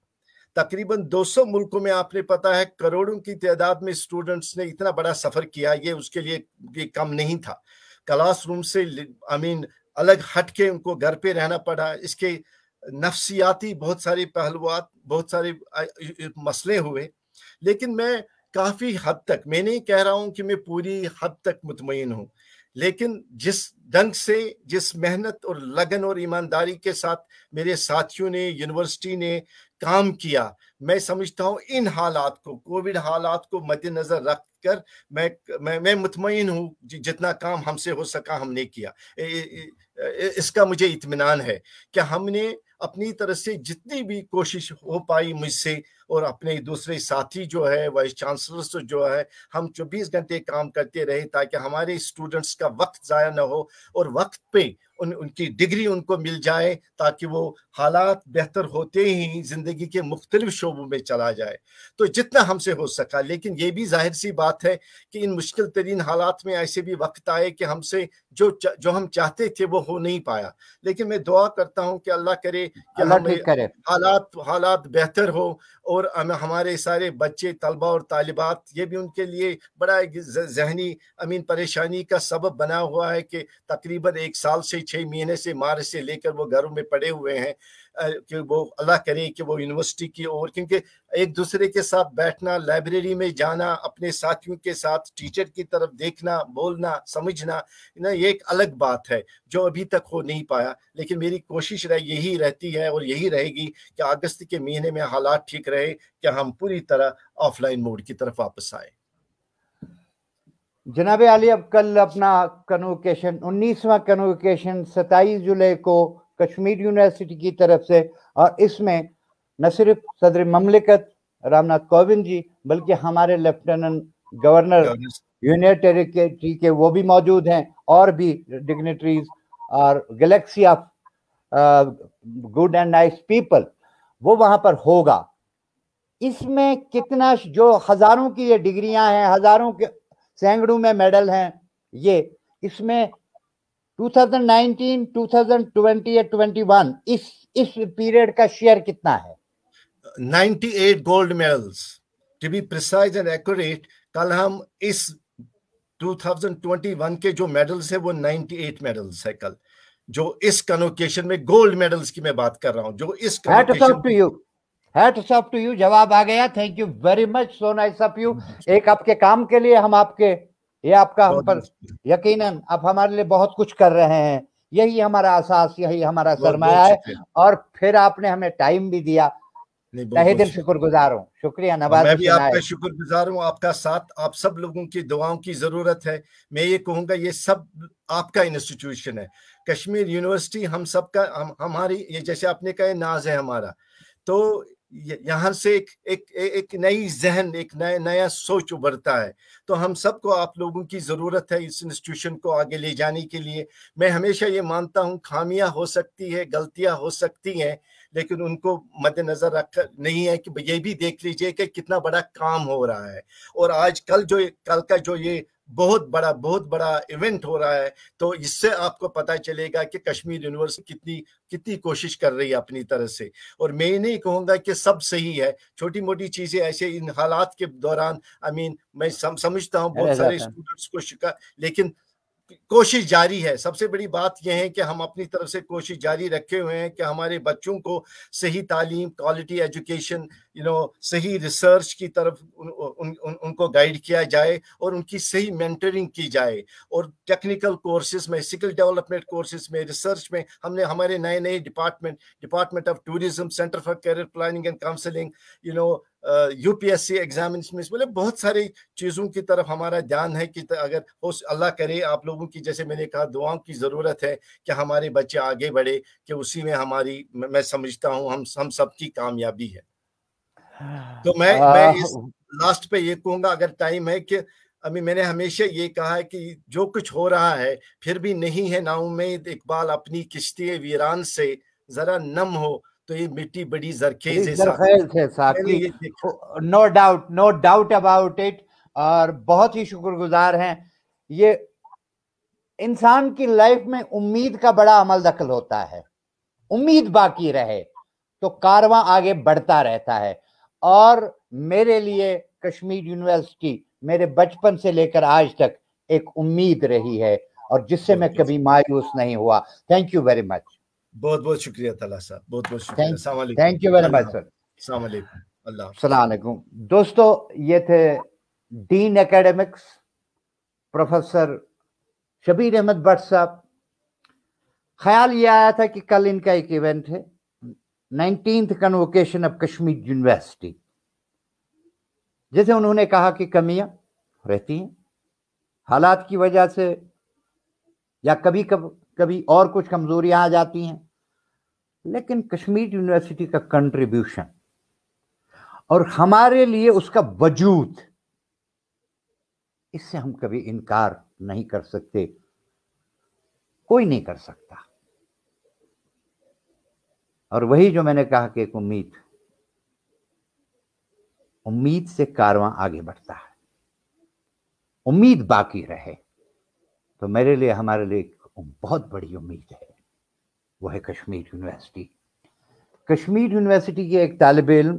तकरीबन 200 मुल्कों में आपने पता है करोड़ों की तादाद में स्टूडेंट्स ने इतना बड़ा सफ़र किया ये उसके लिए ये कम नहीं था क्लासरूम से आई मीन अलग हट के उनको घर पे रहना पड़ा इसके नफसियाती बहुत सारी पहलुआत बहुत सारे मसले हुए लेकिन मैं काफ़ी हद तक मैं नहीं कह रहा हूँ कि मैं पूरी हद तक मुतमिन हूँ लेकिन जिस ढंग से जिस मेहनत और लगन और ईमानदारी के साथ मेरे साथियों ने यूनिवर्सिटी ने काम किया मैं समझता हूँ इन हालात को कोविड हालात को मद्देनजर रख कर मैं मैं मैं मुतमिन हूँ जितना काम हमसे हो सका हमने किया इसका मुझे इतमान है कि हमने अपनी तरफ से जितनी भी कोशिश हो पाई मुझसे और अपने दूसरे साथी जो है वाइस चांसलर तो जो है हम चौबीस घंटे काम करते रहे ताकि हमारे स्टूडेंट्स का वक्त ज़ाया ना हो और वक्त पे उन उनकी डिग्री उनको मिल जाए ताकि वो हालात बेहतर होते ही ज़िंदगी के मुख्तलिफ शोबों में चला जाए तो जितना हमसे हो सका लेकिन ये भी जाहिर सी बात है कि इन मुश्किल तरीन हालात में ऐसे भी वक्त आए कि हमसे जो जो हम चाहते थे वो हो नहीं पाया लेकिन मैं दुआ करता हूँ कि अल्लाह करे कि हमें हालात हालात बेहतर हो और हमारे सारे बच्चे तलबा और तालिबात ये भी उनके लिए बड़ा एक जहनी अमीन परेशानी का सबब बना हुआ है कि तकरीबन एक साल से छह महीने से मार से लेकर वो घरों में पड़े हुए हैं कि वो अल्लाह करे कि वो यूनिवर्सिटी की ओर क्योंकि एक दूसरे के साथ बैठना लाइब्रेरी में जाना अपने साथियों के साथ टीचर की तरफ देखना बोलना समझना ना ये एक अलग बात है जो अभी तक हो नहीं पाया लेकिन मेरी कोशिश रह यही रहती है और यही रहेगी कि अगस्त के महीने में हालात ठीक रहे कि हम पूरी तरह ऑफलाइन मोड की तरफ वापस आए जनाब अली अब कल अपना कन्वोकेशन उन्नीसवा कन्वोकेशन सत्ताईस जुलाई को कश्मीर यूनिवर्सिटी की तरफ से और इसमें न सिर्फ सदर ममलिकत रामनाथ कोविंद जी बल्कि हमारे लेफ्टिनेंट गवर्नर यूनियन टेरिटरी के वो भी मौजूद हैं और भी डिग्नेटरीज और galaxy of good and nice people वो वहाँ पर होगा इसमें कितना जो हज़ारों की ये डिग्रियां हैं हज़ारों के सैकड़ों में मेडल हैं ये इसमें 2019, 2020 या 21 इस इस पीरियड का शेयर कितना है 98 gold medals to be precise and accurate कल हम इस 2021 के जो मेडल्स है वो 98 मेडल्स है कल जो इस कनोकेशन में गोल्ड मेडल्स की मैं बात कर रहा हूं जो इस convocation to you hats off to you जवाब आ गया thank you very much so nice of you एक आपके काम के लिए हम आपके ये आपका हम पर यकीनन आप हमारे लिए बहुत कुछ कर रहे हैं यही हमारा आसास यही हमारा सरमाया है और फिर आपने हमें टाइम भी दिया नहीं दिल गुजार हूँ शुक्रिया नवाज मैं भी आपका शुक्र गुजार हूँ आपका साथ आप सब लोगों की दुआओं की ज़रूरत है मैं ये कहूंगा ये सब आपका इंस्टीट्यूशन है कश्मीर यूनिवर्सिटी हम सबका हम हमारी ये जैसे आपने कहा नाज है हमारा तो यहाँ से एक एक एक नई जहन एक नया नया सोच उभरता है तो हम सबको आप लोगों की ज़रूरत है इस इंस्टीट्यूशन को आगे ले जाने के लिए मैं हमेशा ये मानता हूँ खामियाँ हो सकती है गलतियाँ हो सकती हैं लेकिन उनको मद्देनजर रख नहीं है कि ये भी देख लीजिए कि कितना बड़ा काम हो रहा है और आज कल जो कल का जो ये बहुत बड़ा बहुत बड़ा इवेंट हो रहा है तो इससे आपको पता चलेगा कि कश्मीर यूनिवर्सिटी कितनी कितनी कोशिश कर रही है अपनी तरह से और मैं ये नहीं कहूँगा कि सब सही है छोटी मोटी चीज़ें ऐसे इन हालात के दौरान आई I मीन mean, मैं सम, समझता हूँ बहुत सारे स्टूडेंट्स को शिका लेकिन कोशिश जारी है सबसे बड़ी बात यह है कि हम अपनी तरफ से कोशिश जारी रखे हुए हैं कि हमारे बच्चों को सही तालीम क्वालिटी एजुकेशन यू नो सही रिसर्च की तरफ उन, उन, उन, उनको गाइड किया जाए और उनकी सही मेंटरिंग की जाए और टेक्निकल कोर्सेज में स्किल डेवलपमेंट कोर्सेज में रिसर्च में हमने हमारे नए नए department department of tourism centre for career planning and counselling you know UPSC examination में मतलब बहुत सारी चीज़ों की तरफ हमारा ध्यान है कि अगर उस अल्लाह करे आप लोगों की जैसे मैंने कहा दुआओं की ज़रूरत है कि हमारे बच्चे आगे बढ़े कि उसी में हमारी मैं समझता हूँ हम हम सबकी कामयाबी है तो मैं आ, मैं इस लास्ट पे ये कहूँगा अगर टाइम है कि अभी मैंने हमेशा ये कहा है कि जो कुछ हो रहा है फिर भी नहीं है नाउमेद इकबाल अपनी किश्ती वीरान से ज़रा नम हो तो ये मिट्टी बड़ी जरखेज है no doubt no doubt about it और बहुत ही शुक्रगुजार हैं ये इंसान की लाइफ में उम्मीद का बड़ा अमल दखल होता है उम्मीद बाकी रहे तो कारवा आगे बढ़ता रहता है और मेरे लिए कश्मीर यूनिवर्सिटी मेरे बचपन से लेकर आज तक एक उम्मीद रही है और जिससे मैं कभी मायूस नहीं हुआ थैंक यू वेरी मच बहुत बहुत शुक्रिया तला साहब बहुत बहुत शुक्रिया thank you very much sir सलामकुम दोस्तों ये थे dean academics professor Shabir Ahmad Bhat साहब ख्याल ये आया था कि कल इनका एक इवेंट है nineteen convocation of Kashmir university जैसे उन्होंने कहा कि कमियां रहती हैं हालात की वजह से या कभी कभी कभी और कुछ कमजोरियां आ जाती हैं लेकिन कश्मीर यूनिवर्सिटी का कंट्रीब्यूशन और हमारे लिए उसका वजूद इससे हम कभी इनकार नहीं कर सकते कोई नहीं कर सकता और वही जो मैंने कहा कि एक उम्मीद उम्मीद से कारवां आगे बढ़ता है उम्मीद बाकी रहे तो मेरे लिए हमारे लिए बहुत बड़ी उम्मीद है वो है कश्मीर यूनिवर्सिटी कश्मीर यूनिवर्सिटी के एक तालब इम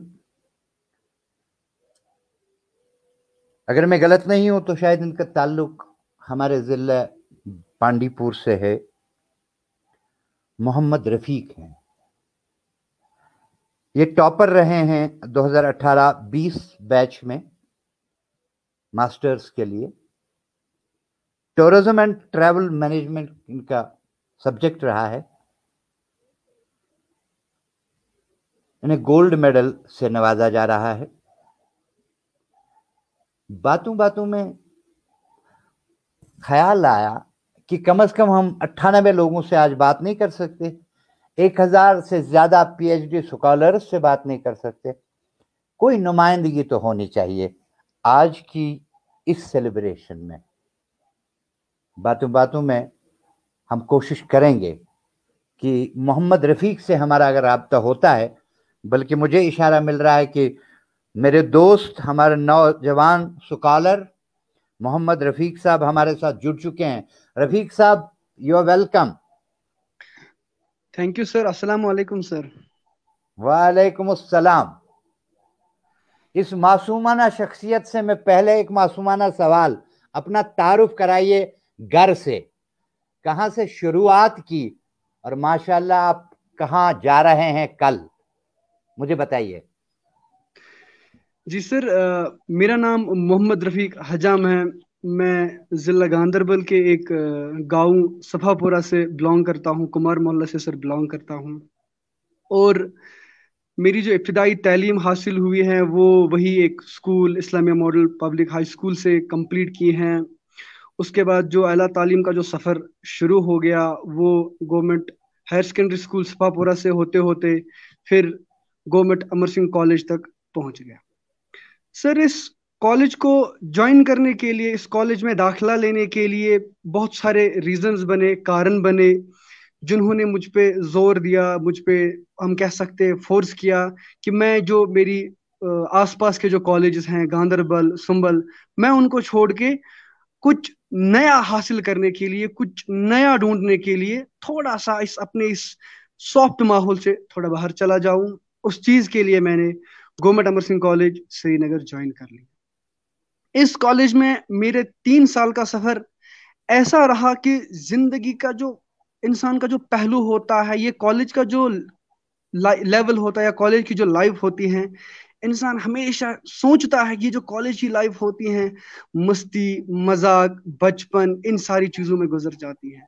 अगर मैं गलत नहीं हूं तो शायद इनका ताल्लुक हमारे ज़िला पांडीपुर से है मोहम्मद रफ़ीक हैं ये टॉपर रहे हैं 2018-20 बैच में मास्टर्स के लिए टूरिज्म एंड ट्रैवल मैनेजमेंट इनका सब्जेक्ट रहा है इन्हें गोल्ड मेडल से नवाजा जा रहा है बातों बातों में ख्याल आया कि कम से कम हम अट्ठानबे लोगों से आज बात नहीं कर सकते एक हज़ार से ज़्यादा पीएचडी स्कॉलर से बात नहीं कर सकते कोई नुमाइंदगी तो होनी चाहिए आज की इस सेलिब्रेशन में बातों बातों में हम कोशिश करेंगे कि मोहम्मद रफ़ीक से हमारा अगर रबता होता है बल्कि मुझे इशारा मिल रहा है कि मेरे दोस्त हमारे नौजवान सुकालर मोहम्मद रफ़ीक साहब हमारे साथ जुड़ चुके हैं रफ़ीक साहब you are welcome thank you sir अस्सलाम वालेकुम सर वालेकुम अस्सलाम इस मासूमाना शख्सियत से मैं पहले एक मासूमाना सवाल अपना तारुफ कराइए घर से कहाँ से शुरुआत की और माशाल्लाह आप कहाँ जा रहे हैं कल मुझे बताइए जी सर मेरा नाम मोहम्मद रफीक हजाम है मैं ज़िला गांधरबल के एक गांव सफापुरा से बिलोंग करता हूँ कुमार मोहल्ला से सर बिलोंग करता हूँ और मेरी जो इब्तदाई तैलीम हासिल हुई है वो वही एक school Islamia model public high school से कंप्लीट की हैं उसके बाद जो अला तालीम का जो सफ़र शुरू हो गया वो government higher secondary school Safapura से होते होते फिर गवर्नमेंट अमर सिंह कॉलेज तक पहुंच गया सर इस कॉलेज को ज्वाइन करने के लिए इस कॉलेज में दाखिला लेने के लिए बहुत सारे रीजंस बने कारण बने जिन्होंने मुझ पे जोर दिया मुझ पे हम कह सकते फोर्स किया कि मैं जो मेरी आसपास के जो कॉलेजेस हैं गांधरबल संबल मैं उनको छोड़ के कुछ नया हासिल करने के लिए कुछ नया ढूंढने के लिए थोड़ा सा इस अपने इस सॉफ्ट माहौल से थोड़ा बाहर चला जाऊं उस चीज के लिए मैंने government Amar Singh college Srinagar join कर लिया इस कॉलेज में मेरे तीन साल का सफर ऐसा रहा कि जिंदगी का जो इंसान का जो पहलू होता है ये कॉलेज का जो लेवल होता है या कॉलेज की जो लाइफ होती है इंसान हमेशा सोचता है कि जो कॉलेज की लाइफ होती है मस्ती मजाक बचपन इन सारी चीज़ों में गुजर जाती है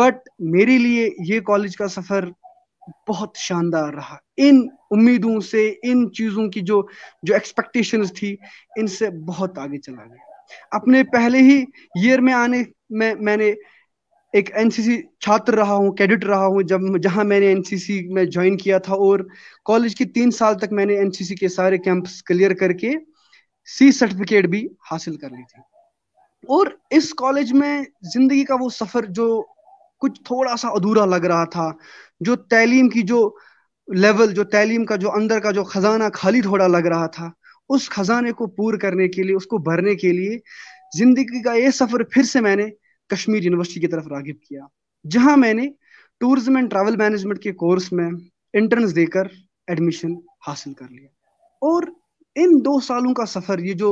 बट मेरे लिए ये कॉलेज का सफ़र बहुत शानदार रहा इन उम्मीदों से इन चीज़ों की जो जो एक्सपेक्टेशंस थी इनसे बहुत आगे चला गया अपने पहले ही ईयर में आने में मैंने एक एनसीसी छात्र रहा हूँ कैडेट रहा हूँ जब जहाँ मैंने एनसीसी में ज्वाइन किया था और कॉलेज के तीन साल तक मैंने एनसीसी के सारे कैंपस क्लियर करके सी सर्टिफिकेट भी हासिल कर ली थी और इस कॉलेज में जिंदगी का वो सफर जो कुछ थोड़ा सा अधूरा लग रहा था जो तैलीम की जो लेवल जो तैलीम का जो अंदर का जो खजाना खाली थोड़ा लग रहा था उस खजाने को पूर करने के लिए उसको भरने के लिए जिंदगी का ये सफर फिर से मैंने कश्मीर यूनिवर्सिटी की तरफ रागिब किया जहां मैंने टूरिज्म एंड ट्रैवल मैनेजमेंट के कोर्स में एंट्रेंस देकर एडमिशन हासिल कर लिया और इन दो सालों का सफर ये जो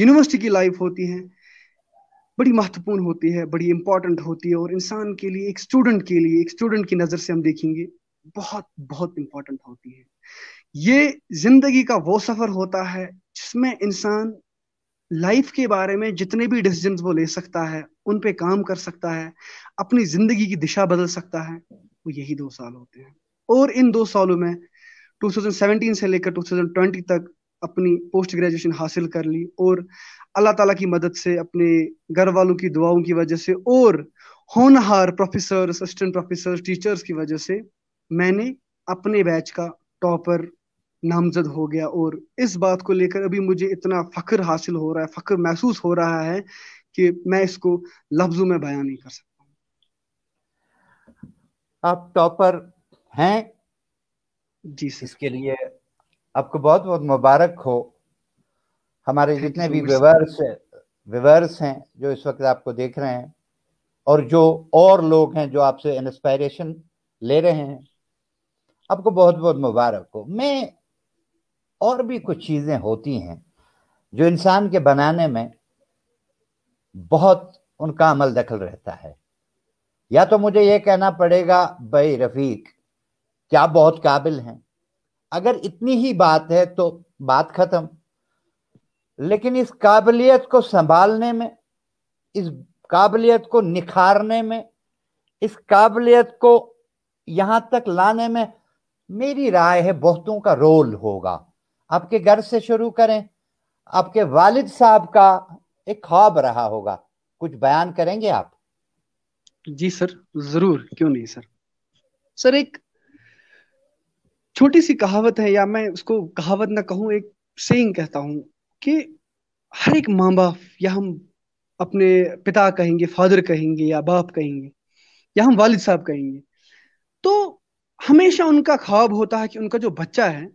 यूनिवर्सिटी की लाइफ होती है बड़ी महत्वपूर्ण होती है बड़ी इंपॉर्टेंट होती है और इंसान के लिए एक स्टूडेंट के लिए एक स्टूडेंट की नज़र से हम देखेंगे बहुत बहुत इंपॉर्टेंट होती है ये जिंदगी का वो सफर होता है जिसमें इंसान लाइफ के बारे में जितने भी डिसीजन वो ले सकता है उन पे काम कर सकता है अपनी जिंदगी की दिशा बदल सकता है वो यही दो साल होते हैं और इन दो सालों में 2017 से लेकर 2020 तक अपनी पोस्ट ग्रेजुएशन हासिल कर ली और अल्लाह ताला की मदद से अपने घर वालों की दुआओं की वजह से और होनहार प्रोफेसर असिस्टेंट प्रोफेसर टीचर्स की वजह से मैंने अपने बैच का टॉपर नामजद हो गया और इस बात को लेकर अभी मुझे इतना फख्र हासिल हो रहा है फख्र महसूस हो रहा है कि मैं इसको लफ्जों में बयान नहीं कर सकता हूँ आप टॉपर हैं जी सर इसके लिए आपको बहुत बहुत मुबारक हो हमारे जितने भी व्यवर्स व्यवर्स हैं जो इस वक्त आपको देख रहे हैं और जो और लोग हैं जो आपसे इंस्पायरेशन ले रहे हैं आपको बहुत बहुत मुबारक हो मैं और भी कुछ चीज़ें होती हैं जो इंसान के बनाने में बहुत उनका अमल दखल रहता है या तो मुझे यह कहना पड़ेगा भाई रफीक क्या बहुत काबिल हैं अगर इतनी ही बात है तो बात खत्म लेकिन इस काबिलियत को संभालने में इस काबिलियत को निखारने में इस काबिलियत को यहां तक लाने में मेरी राय है बहुतों का रोल होगा आपके घर से शुरू करें आपके वालिद साहब का एक ख्वाब रहा होगा कुछ बयान करेंगे आप जी सर जरूर क्यों नहीं सर सर एक छोटी सी कहावत है या मैं उसको कहावत ना कहूं एक सेइंग कहता हूं कि हर एक माँ बाप या हम अपने पिता कहेंगे फादर कहेंगे या बाप कहेंगे या हम वालिद साहब कहेंगे तो हमेशा उनका ख्वाब होता है कि उनका जो बच्चा है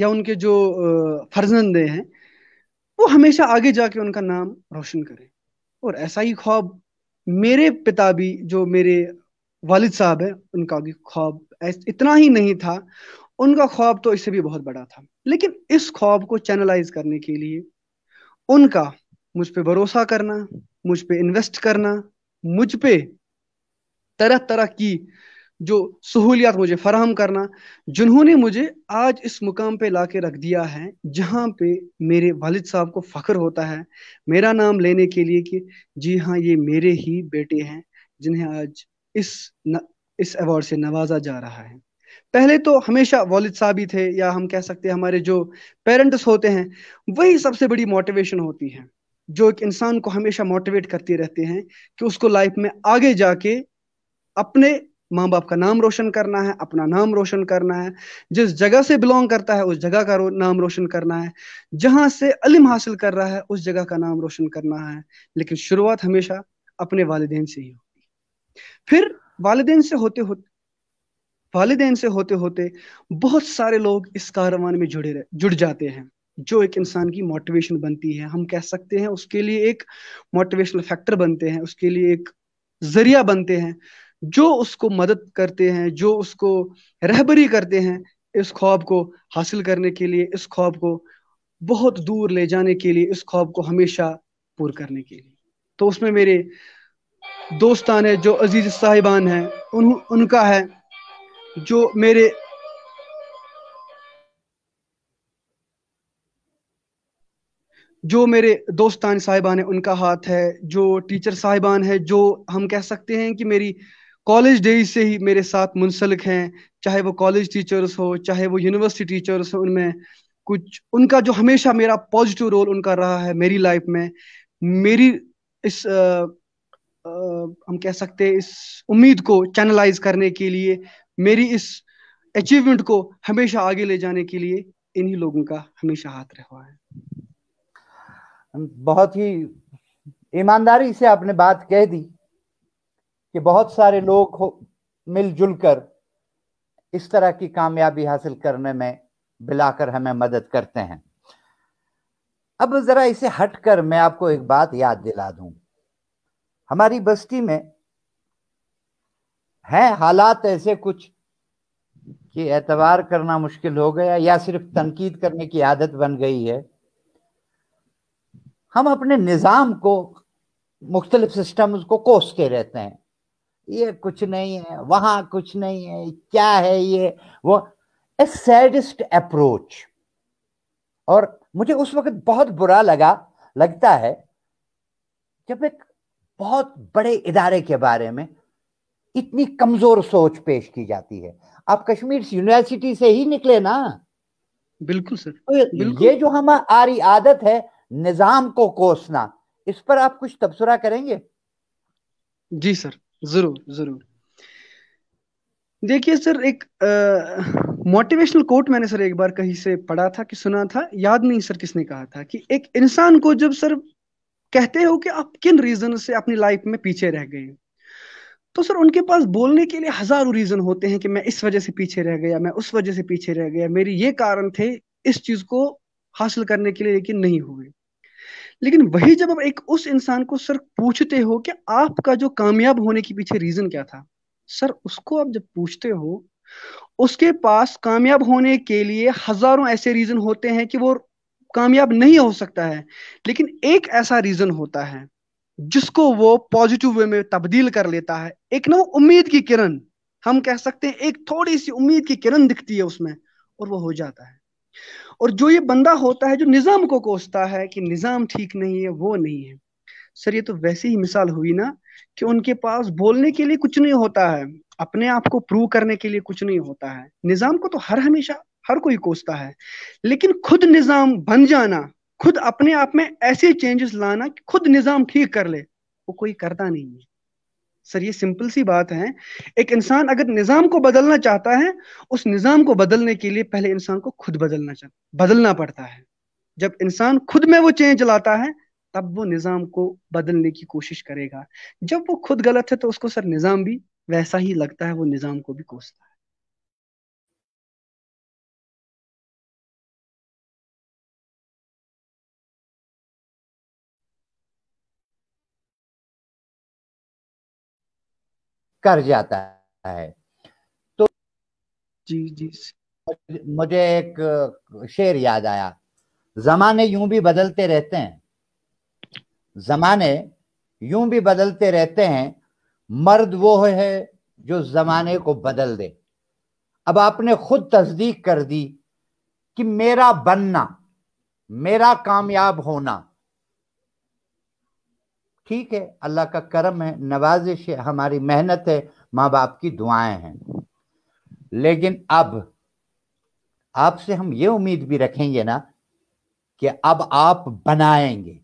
या उनके जो फर्जंदे हैं वो हमेशा आगे जाके उनका नाम रोशन करें और ऐसा ही ख्वाब मेरे पिता भी जो मेरे वालिद साहब है उनका भी ख्वाब इतना ही नहीं था उनका ख्वाब तो इससे भी बहुत बड़ा था लेकिन इस ख्वाब को चैनलाइज करने के लिए उनका मुझ पर भरोसा करना मुझ पर इन्वेस्ट करना मुझ पे तरह तरह की जो सहूलियात मुझे फराहम करना जिन्होंने मुझे आज इस मुकाम पे ला के रख दिया है जहाँ पे मेरे वालिद साहब को फ़ख्र होता है मेरा नाम लेने के लिए कि जी हाँ ये मेरे ही बेटे हैं जिन्हें आज इस न, इस अवार्ड से नवाजा जा रहा है पहले तो हमेशा वालिद साहब ही थे या हम कह सकते हैं हमारे जो पेरेंट्स होते हैं वही सबसे बड़ी मोटिवेशन होती है जो एक इंसान को हमेशा मोटिवेट करते रहते हैं कि उसको लाइफ में आगे जाके अपने माँ बाप का नाम रोशन करना है अपना नाम रोशन करना है जिस जगह से बिलोंग करता है उस जगह का नाम रोशन करना है जहां से अलिम हासिल कर रहा है उस जगह का नाम रोशन करना है लेकिन शुरुआत हमेशा अपने वालदेन से ही होती है फिर वालदेन से होते होते वालदेन से होते होते बहुत सारे लोग इस कारवान में जुड़े रह, जुड़ जाते हैं जो एक इंसान की मोटिवेशन बनती है हम कह सकते हैं उसके लिए एक मोटिवेशनल फैक्टर बनते हैं उसके लिए एक जरिया बनते हैं जो उसको मदद करते हैं जो उसको रहबरी करते हैं इस ख्वाब को हासिल करने के लिए इस ख्वाब को बहुत दूर ले जाने के लिए इस ख्वाब को हमेशा पूर करने के लिए तो उसमें मेरे दोस्तान है जो अजीज साहिबान है उन, उनका है जो मेरे जो मेरे दोस्तान साहिबान है उनका हाथ है जो टीचर साहिबान है जो हम कह सकते हैं कि मेरी कॉलेज डेज से ही मेरे साथ मुंसलिक हैं चाहे वो कॉलेज टीचर्स हो चाहे वो यूनिवर्सिटी टीचर्स हो उनमें कुछ उनका जो हमेशा मेरा पॉजिटिव रोल उनका रहा है मेरी लाइफ में मेरी इस आ, आ, हम कह सकते हैं इस उम्मीद को चैनलाइज करने के लिए मेरी इस अचीवमेंट को हमेशा आगे ले जाने के लिए इन्हीं लोगों का हमेशा हाथ रहा है बहुत ही ईमानदारी से आपने बात कह दी कि बहुत सारे लोग मिलजुल कर इस तरह की कामयाबी हासिल करने में बिलाकर हमें मदद करते हैं अब ज़रा इसे हटकर मैं आपको एक बात याद दिला दूं हमारी बस्ती में हैं हालात ऐसे कुछ कि एतवार करना मुश्किल हो गया या सिर्फ तनकीद करने की आदत बन गई है हम अपने निज़ाम को मुख्तलिफ सिस्टम को कोसते रहते हैं ये कुछ नहीं है वहां कुछ नहीं है क्या है ये वो ए सैडेस्ट अप्रोच और मुझे उस वक्त बहुत बुरा लगा लगता है जब एक बहुत बड़े इदारे के बारे में इतनी कमजोर सोच पेश की जाती है आप कश्मीर यूनिवर्सिटी से ही निकले ना बिल्कुल सर तो बिल्कुल। ये जो हमारी आदत है निजाम को कोसना इस पर आप कुछ तबसरा करेंगे जी सर जरूर जरूर देखिए सर एक मोटिवेशनल कोट मैंने सर एक बार कहीं से पढ़ा था कि सुना था याद नहीं सर किसने कहा था कि एक इंसान को जब सर कहते हो कि आप किन रीजन से अपनी लाइफ में पीछे रह गए तो सर उनके पास बोलने के लिए हजारों रीजन होते हैं कि मैं इस वजह से पीछे रह गया मैं उस वजह से पीछे रह गया मेरी ये कारण थे इस चीज को हासिल करने के लिए लेकिन नहीं हुए लेकिन वही जब आप एक उस इंसान को सर पूछते हो कि आपका जो कामयाब होने के पीछे रीजन क्या था सर उसको आप जब पूछते हो उसके पास कामयाब होने के लिए हजारों ऐसे रीजन होते हैं कि वो कामयाब नहीं हो सकता है लेकिन एक ऐसा रीजन होता है जिसको वो पॉजिटिव वे में तब्दील कर लेता है एक ना वो उम्मीद की किरण हम कह सकते हैं एक थोड़ी सी उम्मीद की किरण दिखती है उसमें और वो हो जाता है और जो ये बंदा होता है जो निज़ाम को कोसता है कि निज़ाम ठीक नहीं है वो नहीं है सर ये तो वैसी ही मिसाल हुई ना कि उनके पास बोलने के लिए कुछ नहीं होता है अपने आप को प्रूव करने के लिए कुछ नहीं होता है निज़ाम को तो हर हमेशा हर कोई कोसता है लेकिन खुद निज़ाम बन जाना खुद अपने आप में ऐसे चेंजेस लाना कि खुद निज़ाम ठीक कर ले वो कोई करता नहीं है सर ये सिंपल सी बात है एक इंसान अगर निज़ाम को बदलना चाहता है उस निज़ाम को बदलने के लिए पहले इंसान को खुद बदलना बदलना पड़ता है जब इंसान खुद में वो चेंज लाता है तब वो निज़ाम को बदलने की कोशिश करेगा जब वो खुद गलत है तो उसको सर निज़ाम भी वैसा ही लगता है वो निज़ाम को भी कोसता है कर जाता है तो जी जी मुझे एक शेर याद आया जमाने यूं भी बदलते रहते हैं जमाने यूं भी बदलते रहते हैं मर्द वो है जो जमाने को बदल दे अब आपने खुद तस्दीक कर दी कि मेरा बनना मेरा कामयाब होना ठीक है अल्लाह का करम है नवाजिश है हमारी मेहनत है माँ बाप की दुआएं हैं लेकिन अब आपसे हम ये उम्मीद भी रखेंगे ना कि अब आप बनाएंगे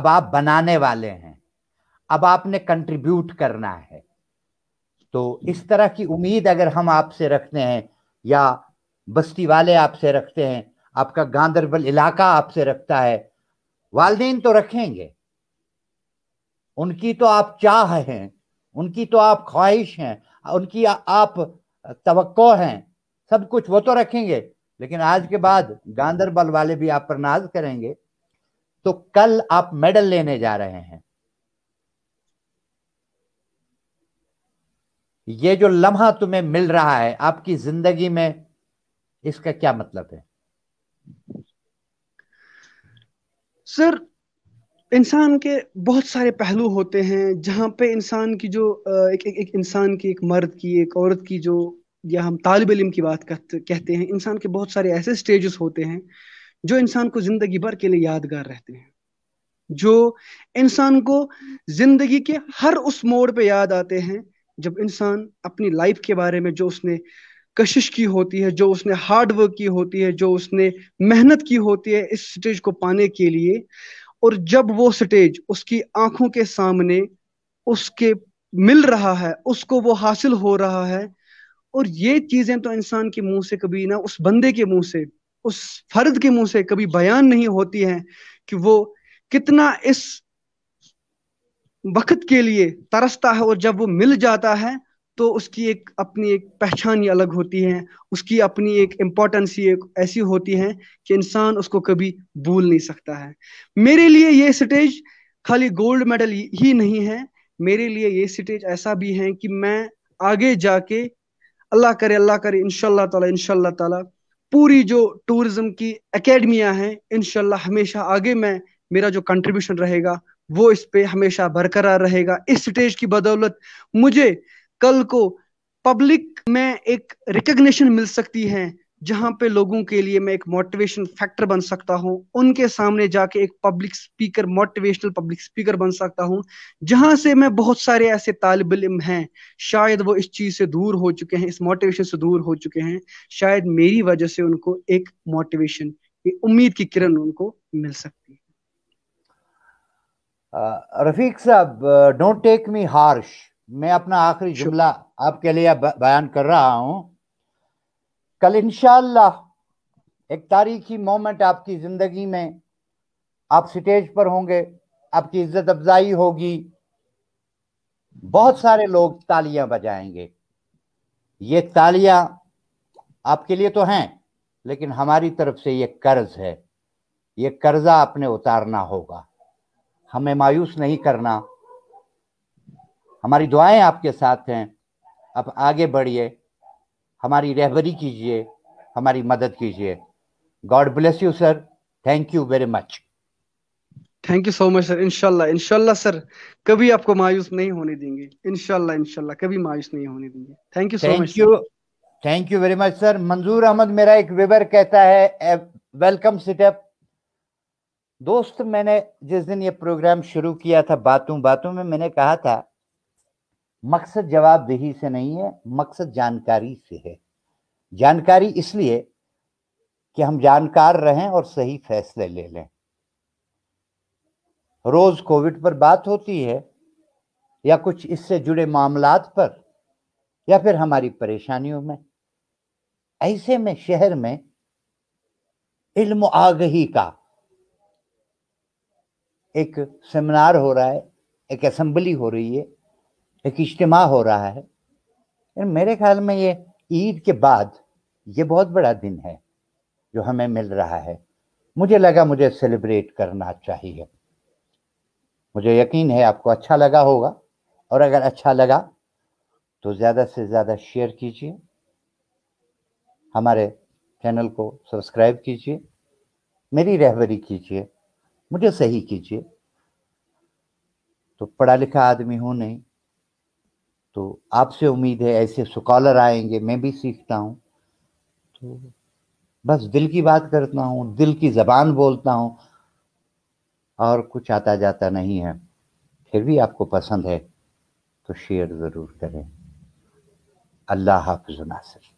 अब आप बनाने वाले हैं अब आपने कंट्रीब्यूट करना है तो इस तरह की उम्मीद अगर हम आपसे रखते हैं या बस्ती वाले आपसे रखते हैं आपका गांधरबल इलाका आपसे रखता है वालदेन तो रखेंगे उनकी तो आप चाह हैं उनकी तो आप ख्वाहिश हैं उनकी आ, आप तो हैं सब कुछ वो तो रखेंगे लेकिन आज के बाद गांधरबल वाले भी आप पर नाज करेंगे तो कल आप मेडल लेने जा रहे हैं ये जो लम्हा तुम्हें मिल रहा है आपकी जिंदगी में इसका क्या मतलब है सर इंसान के बहुत सारे पहलू होते हैं जहाँ पे इंसान की जो एक एक, एक इंसान की एक मर्द की एक औरत की जो या हम तालब इम की बात कहते हैं इंसान के बहुत सारे ऐसे स्टेजेस होते हैं जो इंसान को जिंदगी भर के लिए यादगार रहते हैं जो इंसान को जिंदगी के हर उस मोड़ पे याद आते हैं जब इंसान अपनी लाइफ के बारे में जो उसने कशिश की होती है जो उसने हार्ड वर्क की होती है जो उसने मेहनत की होती है इस स्टेज को पाने के लिए और जब वो स्टेज उसकी आंखों के सामने उसके मिल रहा है उसको वो हासिल हो रहा है और ये चीजें तो इंसान के मुंह से कभी ना उस बंदे के मुंह से उस फर्द के मुंह से कभी बयान नहीं होती हैं कि वो कितना इस वक्त के लिए तरसता है और जब वो मिल जाता है तो उसकी एक अपनी एक पहचान ही अलग होती है उसकी अपनी एक इम्पोर्टेंस ही एक ऐसी होती है कि इंसान उसको कभी भूल नहीं सकता है मेरे लिए ये स्टेज खाली गोल्ड मेडल ही नहीं है मेरे लिए ये स्टेज ऐसा भी है कि मैं आगे जाके अल्लाह करे अल्लाह करे इनशाला तला इनशाला तला पूरी जो टूरिज्म की एकेडमियां हैं इनशाला हमेशा आगे मैं मेरा जो कंट्रीब्यूशन रहेगा वो इस पे हमेशा बरकरार रहेगा इस स्टेज की बदौलत मुझे कल को पब्लिक में एक रिकग्निशन मिल सकती है जहां पे लोगों के लिए मैं एक मोटिवेशन फैक्टर बन सकता हूँ उनके सामने जाके एक public speaker motivational public speaker बन सकता हूं जहां से मैं बहुत सारे ऐसे तालब इम हैं शायद वो इस चीज़ से दूर हो चुके हैं इस मोटिवेशन से दूर हो चुके हैं शायद मेरी वजह से उनको एक मोटिवेशन की उम्मीद की किरण उनको मिल सकती है uh, रफीक साहब डोंट टेक मी हार्श मैं अपना आखिरी जुमला आपके लिए बयान कर रहा हूं कल इनशाला एक तारीखी मोमेंट आपकी ज़िंदगी में आप स्टेज पर होंगे आपकी इज्जत अफजाई होगी बहुत सारे लोग तालियां बजाएंगे ये तालियां आपके लिए तो हैं लेकिन हमारी तरफ से ये कर्ज है ये कर्जा आपने उतारना होगा हमें मायूस नहीं करना हमारी दुआएं आपके साथ हैं आप आगे बढ़िए हमारी रहबरी कीजिए हमारी मदद कीजिए God bless you sir thank you very much thank you so much sir इनशाला इनशाला सर कभी आपको मायूस नहीं होने देंगे इनशाला इनशाला कभी मायूस नहीं होने देंगे thank you so much you thank you very much sir Manzoor Ahmad मेरा एक वेबर कहता है वेलकम सिटअप दोस्त मैंने जिस दिन ये प्रोग्राम शुरू किया था बातों बातों में मैंने कहा था मकसद जवाबदेही से नहीं है मकसद जानकारी से है जानकारी इसलिए कि हम जानकार रहें और सही फैसले ले लें रोज कोविड पर बात होती है या कुछ इससे जुड़े मामलात पर या फिर हमारी परेशानियों में ऐसे में शहर में इल्म आगही का एक सेमिनार हो रहा है एक असेंबली हो रही है एक इज्तम हो रहा है मेरे ख्याल में ये ईद के बाद ये बहुत बड़ा दिन है जो हमें मिल रहा है मुझे लगा मुझे सेलिब्रेट करना चाहिए मुझे यकीन है आपको अच्छा लगा होगा और अगर अच्छा लगा तो ज़्यादा से ज़्यादा शेयर कीजिए हमारे चैनल को सब्सक्राइब कीजिए मेरी रहबरी कीजिए मुझे सही कीजिए तो पढ़ा लिखा आदमी हूँ नहीं तो आपसे उम्मीद है ऐसे सुकॉलर आएंगे मैं भी सीखता हूँ तो बस दिल की बात करता हूँ दिल की ज़बान बोलता हूँ और कुछ आता जाता नहीं है फिर भी आपको पसंद है तो शेयर ज़रूर करें अल्लाह हाफिज़ नासिर